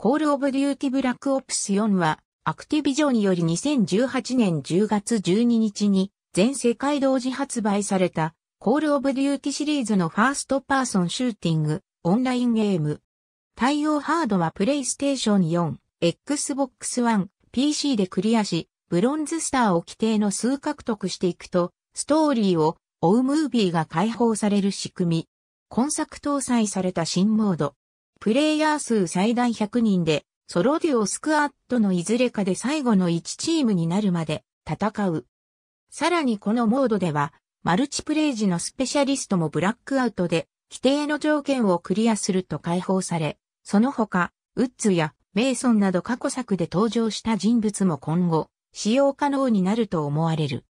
コールオブデューティブラックオプス4は、アクティビジョンにより2018年10月12日に、全世界同時発売された、コールオブデューティシリーズのファーストパーソンシューティング、オンラインゲーム。対応ハードはプレイステーション4、Xbox One、PC でクリアし、ブロンズスターを規定の数獲得していくと、ストーリーをオウムービーが解放される仕組み。今作搭載された新モード、プレイヤー数最大100人で、ソロデュオスクアットのいずれかで最後の1チームになるまで戦う。さらにこのモードでは、マルチプレイ時のスペシャリストもブラックアウトで、規定の条件をクリアすると解放され、その他、ウッズやメイソンなど過去作で登場した人物も今後、使用可能になると思われる。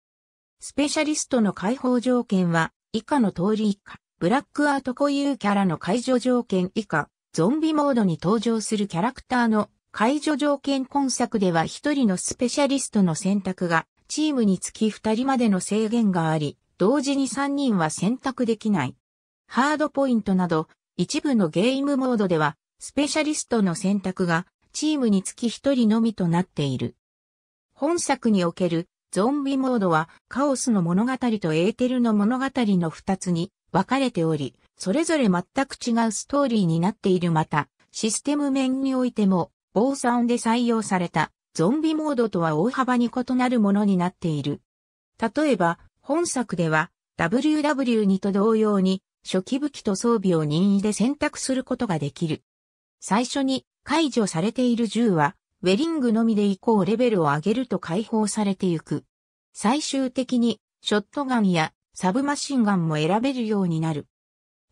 スペシャリストの解放条件は、以下の通り以下、ブラックアウト固有キャラの解除条件以下、ゾンビモードに登場するキャラクターの解除条件今作では一人のスペシャリストの選択がチームにつき二人までの制限があり、同時に三人は選択できない。ハードポイントなど一部のゲームモードではスペシャリストの選択がチームにつき一人のみとなっている。本作におけるゾンビモードはカオスの物語とエーテルの物語の二つに分かれており、それぞれ全く違うストーリーになっているまた、システム面においても、防音で採用されたゾンビモードとは大幅に異なるものになっている。例えば、本作では WW2 と同様に初期武器と装備を任意で選択することができる。最初に解除されている銃は、ウェリングのみで以降レベルを上げると解放されていく。最終的に、ショットガンやサブマシンガンも選べるようになる。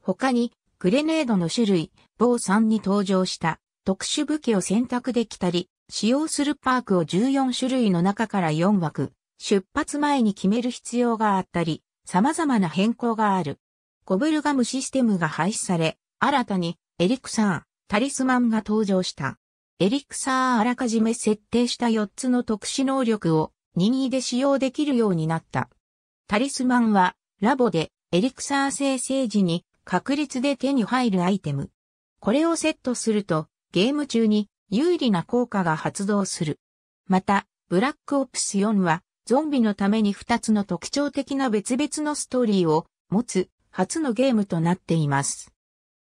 他に、グレネードの種類、某3に登場した特殊武器を選択できたり、使用するパークを14種類の中から4枠、出発前に決める必要があったり、様々な変更がある。ゴブルガムシステムが廃止され、新たにエリクサー、タリスマンが登場した。エリクサーあらかじめ設定した4つの特殊能力を任意で使用できるようになった。タリスマンはラボでエリクサー生成時に確率で手に入るアイテム。これをセットすると、ゲーム中に有利な効果が発動する。また、ブラックオプス4は、ゾンビのために2つの特徴的な別々のストーリーを持つ初のゲームとなっています。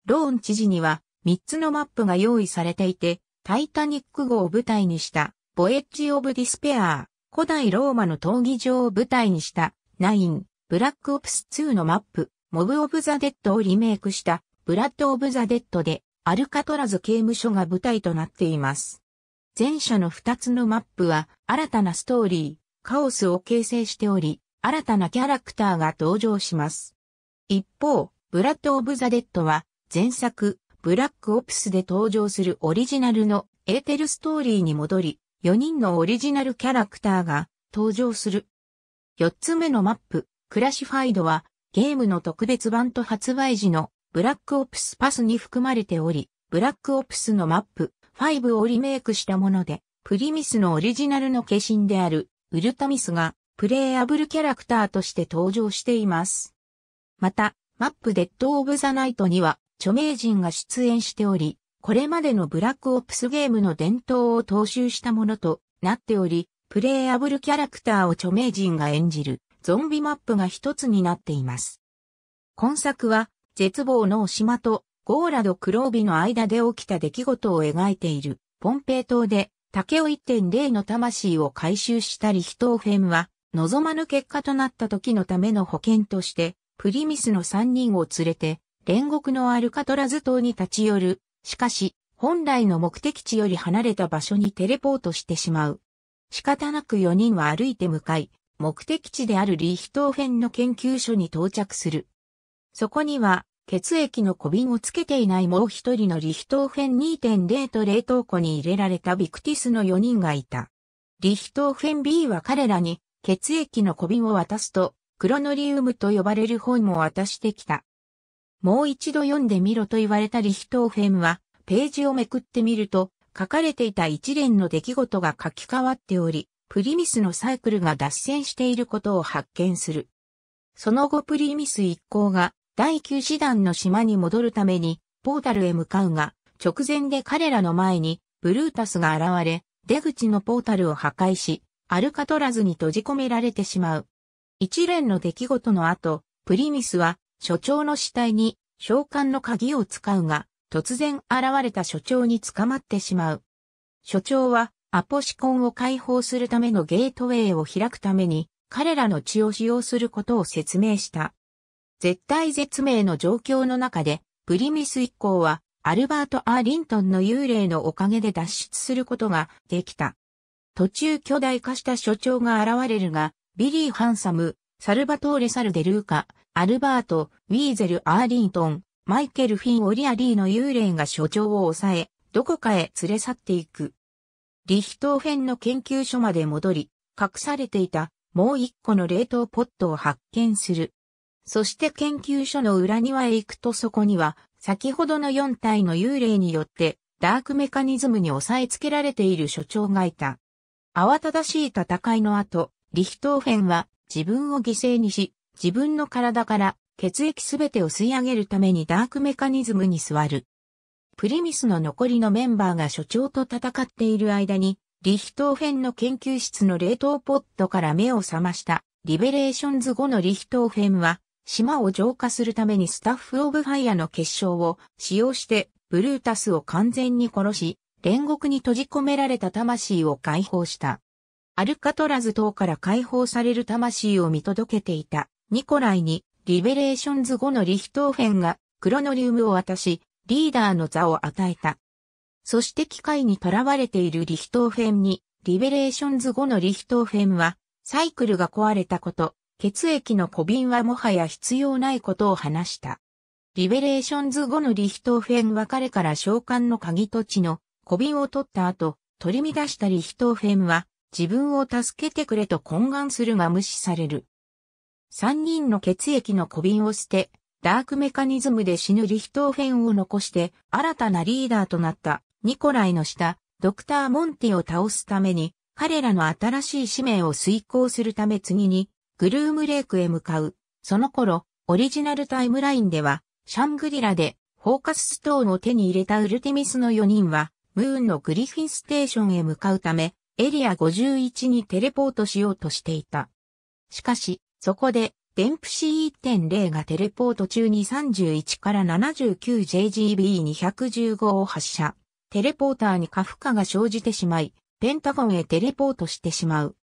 ローン知事には3つのマップが用意されていて、タイタニック号を舞台にした、ボエッジ・オブ・ディスペアー、古代ローマの闘技場を舞台にした、ナイン、ブラックオプス2のマップ、モブ・オブ・ザ・デッドをリメイクした、ブラッド・オブ・ザ・デッドで、アルカトラズ刑務所が舞台となっています。前者の2つのマップは、新たなストーリー、カオスを形成しており、新たなキャラクターが登場します。一方、ブラッド・オブ・ザ・デッドは、前作、ブラック・オプスで登場するオリジナルのエーテルストーリーに戻り、4人のオリジナルキャラクターが登場する。4つ目のマップ、クラシファイドは、ゲームの特別版と発売時のブラックオプスパスに含まれており、ブラックオプスのマップ5をリメイクしたもので、プリミスのオリジナルの化身であるウルタミスがプレイアブルキャラクターとして登場しています。また、マップデッド・オブ・ザ・ナイトには著名人が出演しており、これまでのブラックオプスゲームの伝統を踏襲したものとなっており、プレイアブルキャラクターを著名人が演じるゾンビマップが一つになっています。今作は、絶望の島とゴーラド・クロービの間で起きた出来事を描いている、ポンペイ島で、竹を1.0の魂を回収したり、ヒトフェンは、望まぬ結果となった時のための保険として、プリミスの3人を連れて、煉獄のアルカトラズ島に立ち寄る。しかし、本来の目的地より離れた場所にテレポートしてしまう。仕方なく4人は歩いて向かい、目的地であるリヒトーフェンの研究所に到着する。そこには、血液の小瓶をつけていないもう一人のリヒトーフェン2.0と冷凍庫に入れられたビクティスの4人がいた。リヒトーフェン B は彼らに血液の小瓶を渡すと、クロノリウムと呼ばれる本も渡してきた。もう一度読んでみろと言われたリヒトーフェンは、ページをめくってみると、書かれていた一連の出来事が書き換わっており、プリミスのサイクルが脱線していることを発見する。その後プリミス一行が第9師団の島に戻るためにポータルへ向かうが、直前で彼らの前にブルータスが現れ、出口のポータルを破壊し、アルカトラズに閉じ込められてしまう。一連の出来事の後、プリミスは所長の死体に召喚の鍵を使うが、突然現れた所長に捕まってしまう。所長はアポシコンを解放するためのゲートウェイを開くために、彼らの血を使用することを説明した。絶対絶命の状況の中で、プリミス一行は、アルバート・アーリントンの幽霊のおかげで脱出することができた。途中巨大化した所長が現れるが、ビリー・ハンサム、サルバトーレ・サルデルーカ、アルバート、ウィーゼル・アーリントン、マイケル・フィン・オリアリーの幽霊が所長を抑え、どこかへ連れ去っていく。リヒトーフェンの研究所まで戻り、隠されていたもう一個の冷凍ポットを発見する。そして研究所の裏庭へ行くとそこには、先ほどの4体の幽霊によって、ダークメカニズムに押さえつけられている所長がいた。慌ただしい戦いの後、リヒトーフェンは自分を犠牲にし、自分の体から血液すべてを吸い上げるためにダークメカニズムに座る。プリミスの残りのメンバーが所長と戦っている間に、リヒトーフェンの研究室の冷凍ポットから目を覚ましたリベレーションズ後のリヒトーフェンは、島を浄化するためにスタッフ・オブ・ファイアの結晶を使用して、ブルータスを完全に殺し、煉獄に閉じ込められた魂を解放した。アルカトラズ島から解放される魂を見届けていたニコライに、リベレーションズ後のリヒトーフェンがクロノリウムを渡し、リーダーの座を与えた。そして機械にとらわれているリヒトーフェンに、リベレーションズ後のリヒトーフェンは、サイクルが壊れたこと、血液の小瓶はもはや必要ないことを話した。リベレーションズ後のリヒトーフェンは彼から召喚の鍵と地の小瓶を取った後、取り乱したリヒトーフェンは、自分を助けてくれと懇願するが無視される。三人の血液の小瓶を捨て、ダークメカニズムで死ぬリヒトーフェンを残して新たなリーダーとなったニコライの下、ドクター・モンティを倒すために、彼らの新しい使命を遂行するため次に、グルームレイクへ向かう。その頃、オリジナルタイムラインでは、シャングリラで、フォーカスストーンを手に入れたウルティミスの4人は、ムーンのグリフィンステーションへ向かうため、エリア51にテレポートしようとしていた。しかし、そこで、デンプシー1.0がテレポート中に31から 79JGB215 を発射。テレポーターに過負荷が生じてしまい、ペンタゴンへテレポートしてしまう。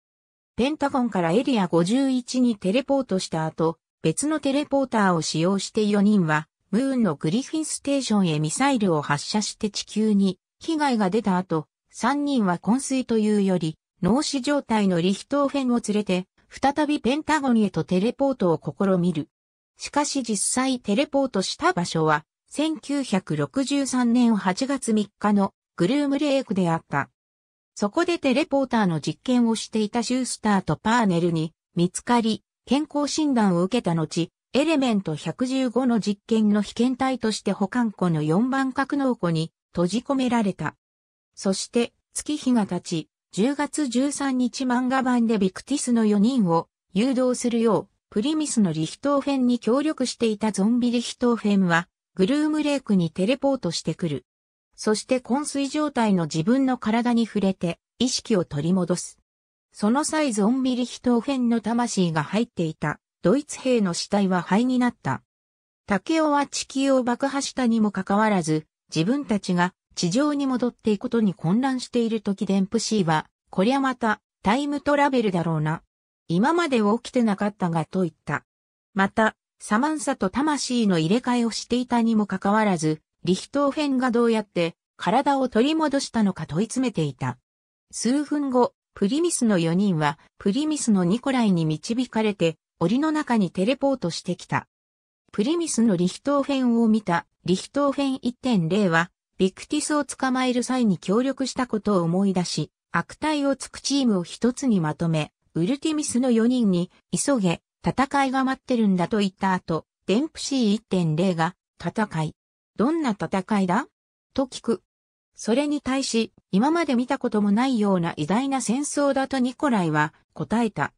ペンタゴンからエリア51にテレポートした後、別のテレポーターを使用して4人は、ムーンのグリフィンステーションへミサイルを発射して地球に被害が出た後、3人は昏睡というより、脳死状態のリヒトーフェンを連れて再びペンタゴンへとテレポートを試みる。しかし実際テレポートした場所は、1963年8月3日のグルームレイクであった。そこでテレポーターの実験をしていたシュースターとパーネルに見つかり、健康診断を受けた後、エレメント115の実験の被験体として保管庫の4番格納庫に閉じ込められた。そして月日が経ち、10月13日漫画版でビクティスの4人を誘導するよう、プリミスのリヒトーフェンに協力していたゾンビリヒトーフェンは、グルームレイクにテレポートしてくる。そして昏睡状態の自分の体に触れて、意識を取り戻す。その際ゾンビリヒトーフェンの魂が入っていた、ドイツ兵の死体は灰になった。竹雄は地球を爆破したにもかかわらず、自分たちが地上に戻っていくことに混乱している時デンプシーは、こりゃまた、タイムトラベルだろうな。今まで起きてなかったがと言った。また、サマンサと魂の入れ替えをしていたにもかかわらず、リヒトーフェンがどうやって体を取り戻したのか問い詰めていた。数分後、プリミスの4人は、プリミスのニコライに導かれて、檻の中にテレポートしてきた。プリミスのリヒトーフェンを見た、リヒトーフェン1.0は、ビクティスを捕まえる際に協力したことを思い出し、悪態をつくチームを一つにまとめ、ウルティミスの4人に、急げ、戦いが待ってるんだと言った後、デンプシー1.0が、戦い。どんな戦いだと聞く。それに対し、今まで見たこともないような偉大な戦争だとニコライは答えた。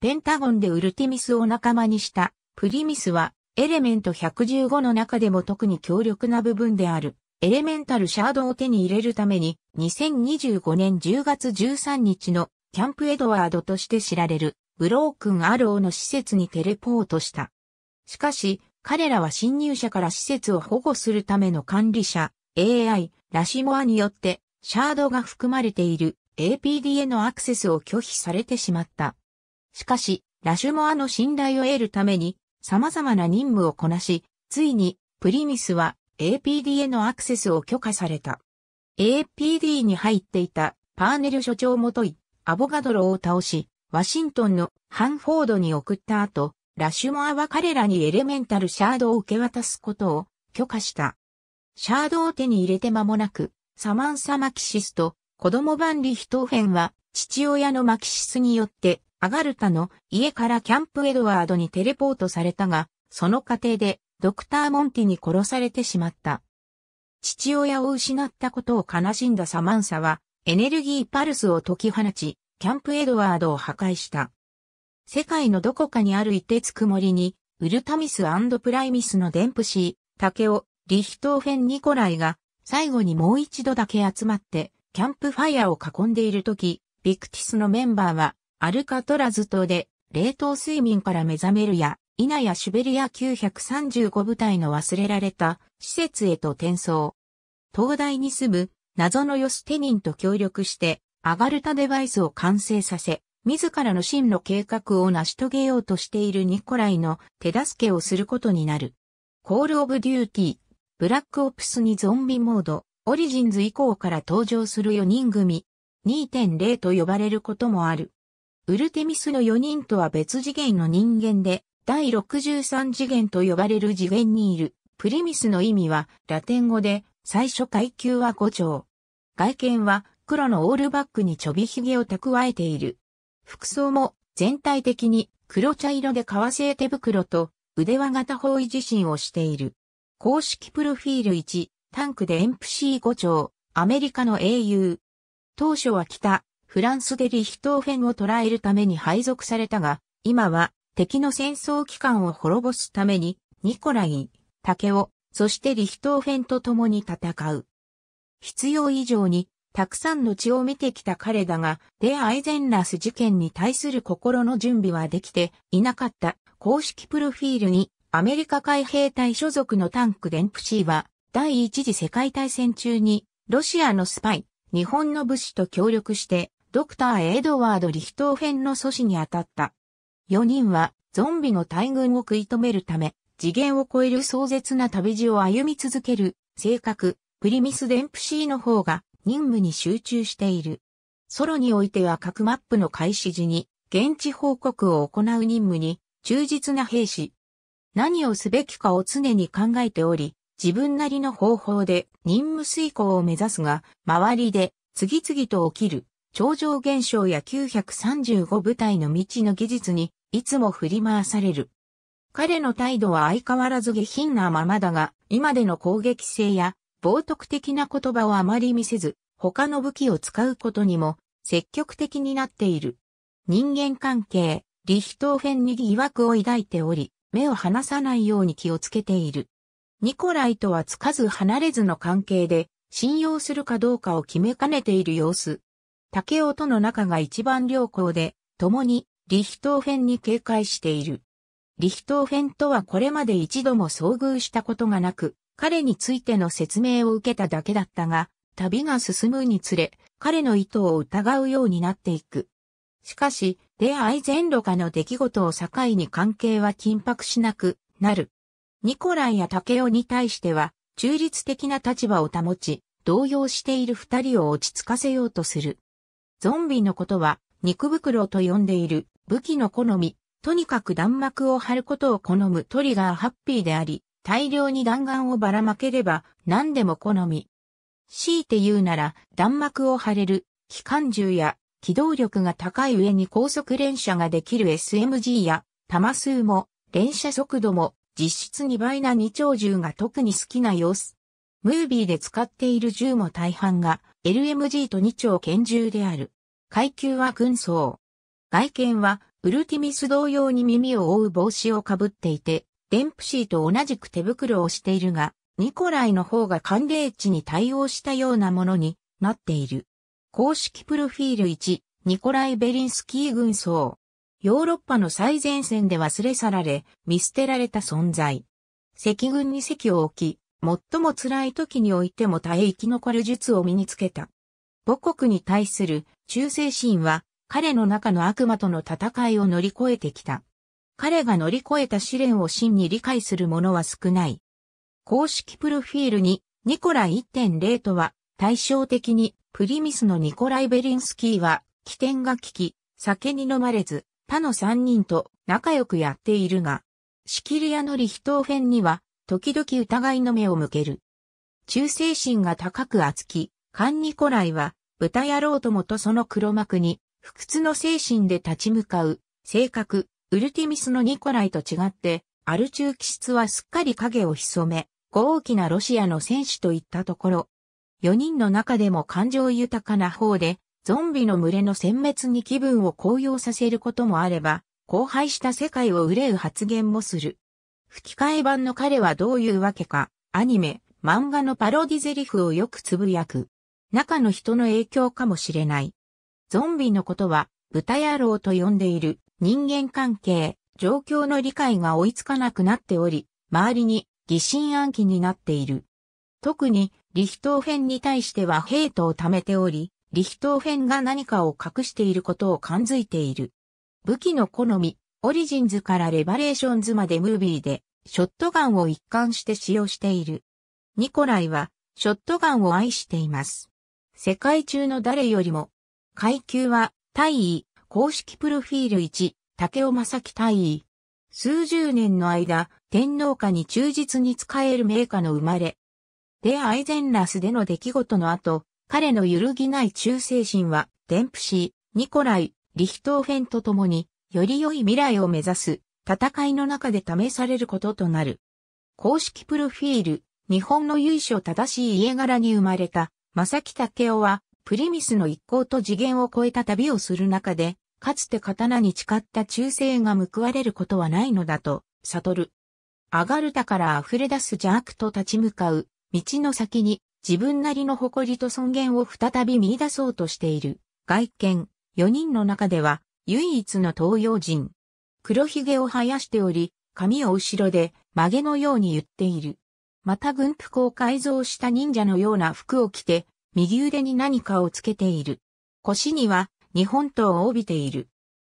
ペンタゴンでウルティミスを仲間にしたプリミスはエレメント115の中でも特に強力な部分である。エレメンタルシャードを手に入れるために、2025年10月13日のキャンプエドワードとして知られるブロークンアローの施設にテレポートした。しかし、彼らは侵入者から施設を保護するための管理者、AI、ラシモアによって、シャードが含まれている APD へのアクセスを拒否されてしまった。しかし、ラシュモアの信頼を得るために、様々な任務をこなし、ついに、プリミスは APD へのアクセスを許可された。APD に入っていたパーネル所長もとい、アボガドロを倒し、ワシントンのハンフォードに送った後、ラシュモアは彼らにエレメンタルシャードを受け渡すことを許可した。シャードを手に入れて間もなく、サマンサ・マキシスと子供万里ヒトーフェンは父親のマキシスによってアガルタの家からキャンプエドワードにテレポートされたが、その過程でドクター・モンティに殺されてしまった。父親を失ったことを悲しんだサマンサは、エネルギーパルスを解き放ち、キャンプ・エドワードを破壊した。世界のどこかにある凍てつく森に、ウルタミスプライミスのデンプシー、タケオ、リヒトーフェン・ニコライが、最後にもう一度だけ集まって、キャンプファイアを囲んでいるとき、ビクティスのメンバーは、アルカトラズ島で、冷凍睡眠から目覚めるや、稲やシュベリア935部隊の忘れられた施設へと転送。東大に住む謎のヨステニンと協力して、アガルタデバイスを完成させ、自らの真の計画を成し遂げようとしているニコライの手助けをすることになる。コールオブデューティー、ブラックオプスにゾンビモード、オリジンズ以降から登場する4人組、2.0と呼ばれることもある。ウルテミスの4人とは別次元の人間で、第63次元と呼ばれる次元にいる。プリミスの意味はラテン語で最初階級は5丁。外見は黒のオールバックにちょびひげを蓄えている。服装も全体的に黒茶色で革製手袋と腕輪型方位自身をしている。公式プロフィール1、タンクで MC5 丁、アメリカの英雄。当初は北、フランスでリヒトーフェンを捕らえるために配属されたが、今は敵の戦争機関を滅ぼすために、ニコライ、竹尾、そしてリヒトーフェンと共に戦う。必要以上に、たくさんの血を見てきた彼だが、デア・アイゼンラス事件に対する心の準備はできていなかった公式プロフィールに、アメリカ海兵隊所属のタンク・デンプシーは、第一次世界大戦中に、ロシアのスパイ、日本の武士と協力して、ドクター・エドワード・リヒトーフェンの阻止に当たった。4人はゾンビの大群を食い止めるため、次元を超える壮絶な旅路を歩み続ける、性格、プリミス・デンプシーの方が任務に集中している。ソロにおいては各マップの開始時に、現地報告を行う任務に、忠実な兵士。何をすべきかを常に考えており、自分なりの方法で任務遂行を目指すが、周りで次々と起きる、超常現象や935部隊の未知の技術にいつも振り回される。彼の態度は相変わらず下品なままだが、今での攻撃性や冒涜的な言葉をあまり見せず、他の武器を使うことにも積極的になっている。人間関係、リヒトーフェンに疑惑を抱いており、目を離さないように気をつけている。ニコライとはつかず離れずの関係で、信用するかどうかを決めかねている様子。竹雄との仲が一番良好で、共にリヒトーフェンに警戒している。リヒトーフェンとはこれまで一度も遭遇したことがなく、彼についての説明を受けただけだったが、旅が進むにつれ、彼の意図を疑うようになっていく。しかし、出会い前路下の出来事を境に関係は緊迫しなくなる。ニコライや竹雄に対しては、中立的な立場を保ち、動揺している二人を落ち着かせようとする。ゾンビのことは、肉袋と呼んでいる武器の好み、とにかく弾幕を張ることを好むトリガーハッピーであり、大量に弾丸をばらまければ何でも好み。強いて言うなら弾幕を張れる、機関銃や機動力が高い上に高速連射ができる SMG や弾数も連射速度も実質2倍な二丁銃が特に好きな様子。ムービーで使っている銃も大半が LMG と2丁拳銃である。階級は軍装。外見は、ウルティミス同様に耳を覆う帽子をかぶっていて、デンプシーと同じく手袋をしているが、ニコライの方が寒冷地に対応したようなものになっている。公式プロフィール1、ニコライ・ベリンスキー軍曹。ヨーロッパの最前線で忘れ去られ、見捨てられた存在。赤軍に席を置き、最も辛い時においても耐え生き残る術を身につけた。母国に対する忠誠心は彼の中の悪魔との戦いを乗り越えてきた。彼が乗り越えた試練を真に理解する者は少ない。公式プロフィールに、ニコライ1.0とは、対照的に、プリミスのニコライ・ベリンスキーは、起点が利き、酒に飲まれず、他の三人と仲良くやっているが、シキリアのリヒトーフェンには、時々疑いの目を向ける。忠誠心が高く厚き、カンニコライは、豚野郎ともとその黒幕に、不屈の精神で立ち向かう、性格、ウルティミスのニコライと違って、アル中気質はすっかり影を潜め、豪気なロシアの戦士といったところ。4人の中でも感情豊かな方で、ゾンビの群れの殲滅に気分を高揚させることもあれば、荒廃した世界を憂う発言もする。吹き替え版の彼はどういうわけか、アニメ、漫画のパロディゼリフをよくつぶやく。中の人の影響かもしれない。ゾンビのことは、豚野郎と呼んでいる人間関係、状況の理解が追いつかなくなっており、周りに疑心暗鬼になっている。特に、リヒトーフェンに対してはヘイトを貯めており、リヒトーフェンが何かを隠していることを感づいている。武器の好み、オリジンズからレバレーションズまでムービーで、ショットガンを一貫して使用している。ニコライは、ショットガンを愛しています。世界中の誰よりも、階級は、大尉、公式プロフィール1、竹尾正樹大尉。数十年の間、天皇家に忠実に仕える名家の生まれ。でアイゼンラスでの出来事の後、彼の揺るぎない忠誠心は、デンプシー、ニコライ、リヒトーフェンと共に、より良い未来を目指す、戦いの中で試されることとなる。公式プロフィール、日本の由緒正しい家柄に生まれた、正木武雄は、プリミスの一行と次元を超えた旅をする中で、かつて刀に誓った忠誠が報われることはないのだと、悟る。アガルタから溢れ出す邪悪と立ち向かう、道の先に、自分なりの誇りと尊厳を再び見出そうとしている。外見、四人の中では、唯一の東洋人。黒ひげを生やしており、髪を後ろで曲げのように言っている。また軍服を改造した忍者のような服を着て、右腕に何かをつけている。腰には日本刀を帯びている。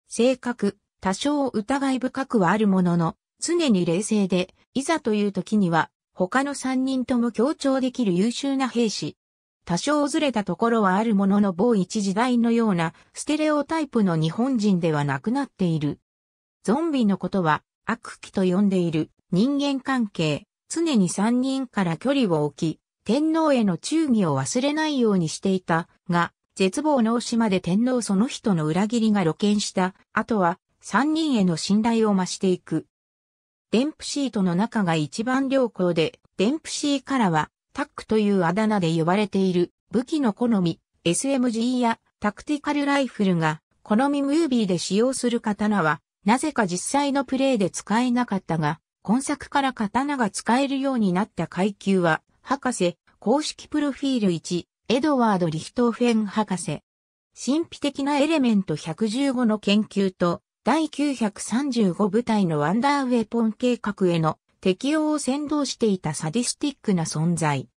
性格、多少疑い深くはあるものの、常に冷静で、いざという時には、他の三人とも協調できる優秀な兵士。多少ずれたところはあるものの某一時代のようなステレオタイプの日本人ではなくなっている。ゾンビのことは悪鬼と呼んでいる人間関係、常に三人から距離を置き、天皇への忠義を忘れないようにしていたが、絶望の島で天皇その人の裏切りが露見したあとは三人への信頼を増していく。デンプシーとの仲が一番良好で、デンプシーからはタックというあだ名で呼ばれている武器の好み、SMG やタクティカルライフルが好みムービーで使用する刀は、なぜか実際のプレイで使えなかったが、今作から刀が使えるようになった階級は、博士、公式プロフィール1、エドワード・リヒトフェン博士。神秘的なエレメント115の研究と、第935部隊のワンダーウェポン計画への適用を先導していたサディスティックな存在。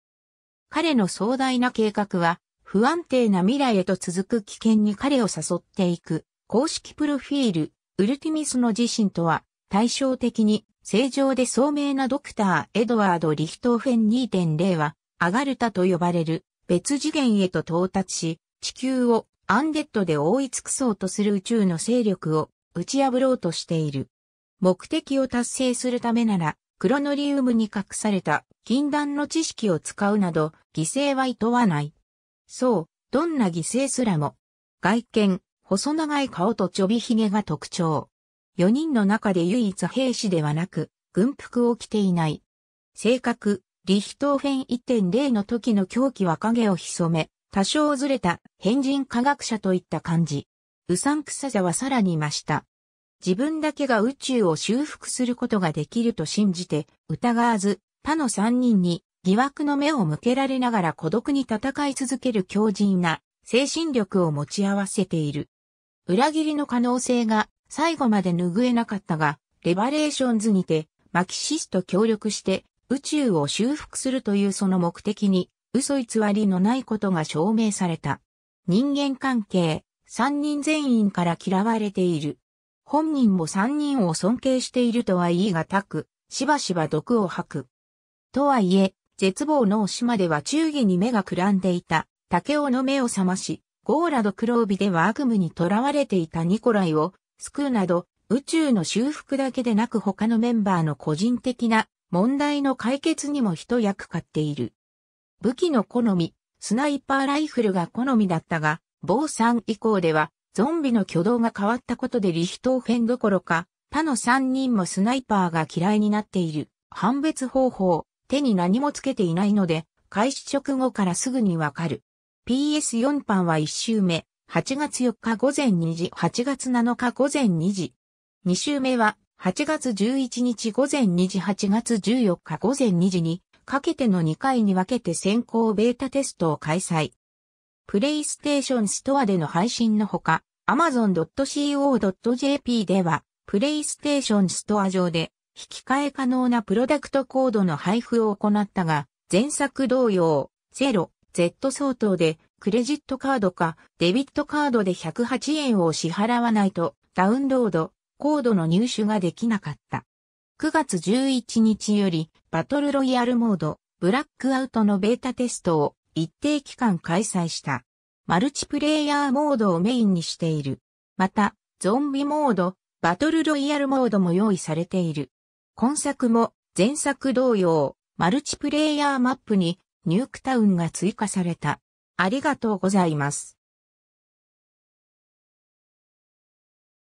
彼の壮大な計画は、不安定な未来へと続く危険に彼を誘っていく、公式プロフィール、ウルティミスの自身とは、対照的に正常で聡明なドクターエドワード・リヒトーフェン2.0は、アガルタと呼ばれる別次元へと到達し、地球をアンデッドで覆い尽くそうとする宇宙の勢力を打ち破ろうとしている。目的を達成するためなら、クロノリウムに隠された禁断の知識を使うなど、犠牲は厭わない。そう、どんな犠牲すらも。外見、細長い顔とちょびひげが特徴。4人の中で唯一兵士ではなく、軍服を着ていない。性格、リヒトーフェン1.0の時の狂気は影を潜め、多少ずれた変人科学者といった感じ。うさんくささはさらに増した。自分だけが宇宙を修復することができると信じて、疑わず、他の3人に疑惑の目を向けられながら孤独に戦い続ける強靭な精神力を持ち合わせている。裏切りの可能性が最後まで拭えなかったが、レバレーションズにて、マキシスと協力して宇宙を修復するというその目的に嘘偽りのないことが証明された。人間関係、三人全員から嫌われている。本人も三人を尊敬しているとは言い難く、しばしば毒を吐く。とはいえ、絶望の島では忠義に目がくらんでいた、竹雄の目を覚まし、ゴーラド黒帯では悪夢に囚われていたニコライを救うなど、宇宙の修復だけでなく他のメンバーの個人的な問題の解決にも一役買っている。武器の好み、スナイパーライフルが好みだったが、坊さん以降では、ゾンビの挙動が変わったことでリヒトーフェンどころか、他の三人もスナイパーが嫌いになっている。判別方法、手に何もつけていないので、開始直後からすぐにわかる。PS4 版は1周目、8月4日午前2時、8月7日午前2時。2週目は、8月11日午前2時、8月14日午前2時に、かけての2回に分けて先行ベータテストを開催。プレイステーションストアでの配信のほか、amazon.co.jp では、プレイステーションストア上で、引き換え可能なプロダクトコードの配布を行ったが、前作同様、0、Z 相当でクレジットカードかデビットカードで108円を支払わないとダウンロード、コードの入手ができなかった。9月11日よりバトルロイヤルモード、ブラックアウトのベータテストを一定期間開催した。マルチプレイヤーモードをメインにしている。また、ゾンビモード、バトルロイヤルモードも用意されている。今作も前作同様、マルチプレイヤーマップにニュークタウンが追加された。ありがとうございます。